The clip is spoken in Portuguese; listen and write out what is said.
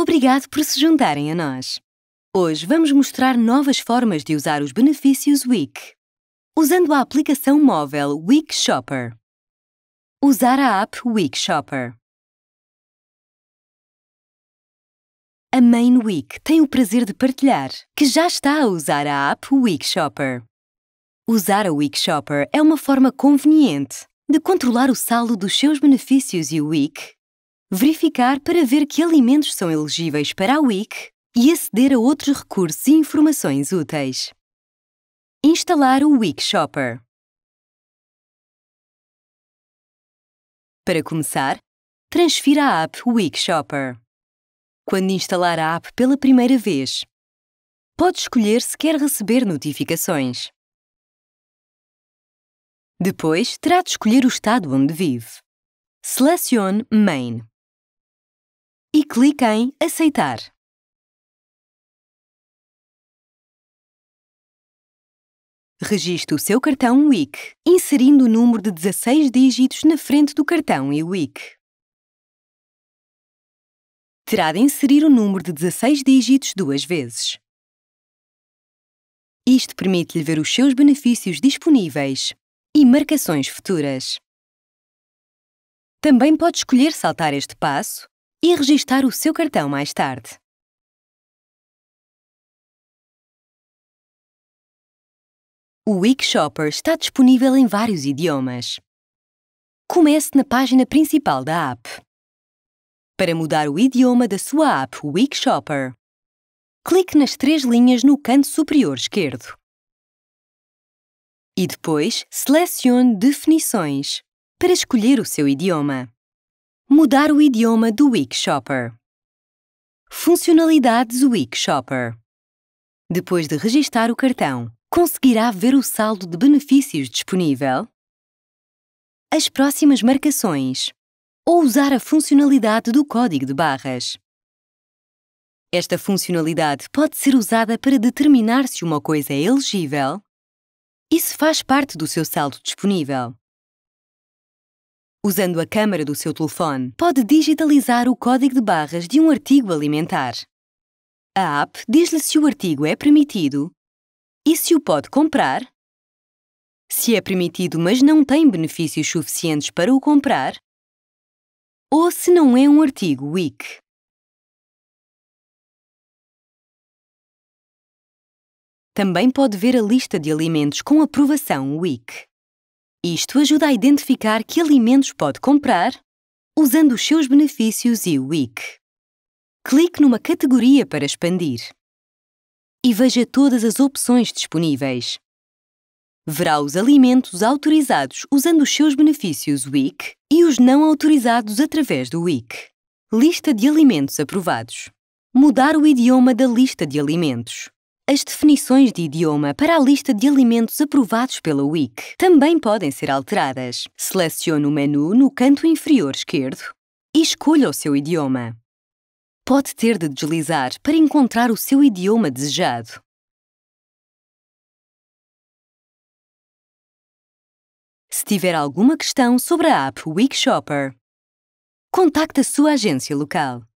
Obrigado por se juntarem a nós. Hoje vamos mostrar novas formas de usar os benefícios Wik, usando a aplicação móvel Wik Shopper. Usar a app Wik Shopper. A Main Week tem o prazer de partilhar que já está a usar a app Wik Shopper. Usar a Wik Shopper é uma forma conveniente de controlar o saldo dos seus benefícios e o Wik verificar para ver que alimentos são elegíveis para a WIC e aceder a outros recursos e informações úteis. Instalar o WIC Shopper. Para começar, transfira a app WIC Shopper. Quando instalar a app pela primeira vez, pode escolher se quer receber notificações. Depois, terá de escolher o estado onde vive. Selecione Maine e clique em Aceitar. Registe o seu cartão WIC, inserindo o número de 16 dígitos na frente do cartão e WIC. Terá de inserir o número de 16 dígitos duas vezes. Isto permite-lhe ver os seus benefícios disponíveis e marcações futuras. Também pode escolher saltar este passo e registar o seu cartão mais tarde. O Shopper está disponível em vários idiomas. Comece na página principal da app. Para mudar o idioma da sua app Shopper, clique nas três linhas no canto superior esquerdo. E depois selecione Definições para escolher o seu idioma. Mudar o idioma do Week Shopper. Funcionalidades Week Shopper. Depois de registar o cartão, conseguirá ver o saldo de benefícios disponível, as próximas marcações ou usar a funcionalidade do código de barras. Esta funcionalidade pode ser usada para determinar se uma coisa é elegível e se faz parte do seu saldo disponível usando a câmara do seu telefone, pode digitalizar o código de barras de um artigo alimentar. A app diz-lhe se o artigo é permitido e se o pode comprar, se é permitido mas não tem benefícios suficientes para o comprar, ou se não é um artigo WIC. Também pode ver a lista de alimentos com aprovação WIC. Isto ajuda a identificar que alimentos pode comprar usando os seus benefícios e o WIC. Clique numa categoria para expandir e veja todas as opções disponíveis. Verá os alimentos autorizados usando os seus benefícios WIC e os não autorizados através do WIC. Lista de alimentos aprovados. Mudar o idioma da lista de alimentos as definições de idioma para a lista de alimentos aprovados pela WIC também podem ser alteradas. Selecione o menu no canto inferior esquerdo e escolha o seu idioma. Pode ter de deslizar para encontrar o seu idioma desejado. Se tiver alguma questão sobre a app WIC Shopper, contacte a sua agência local.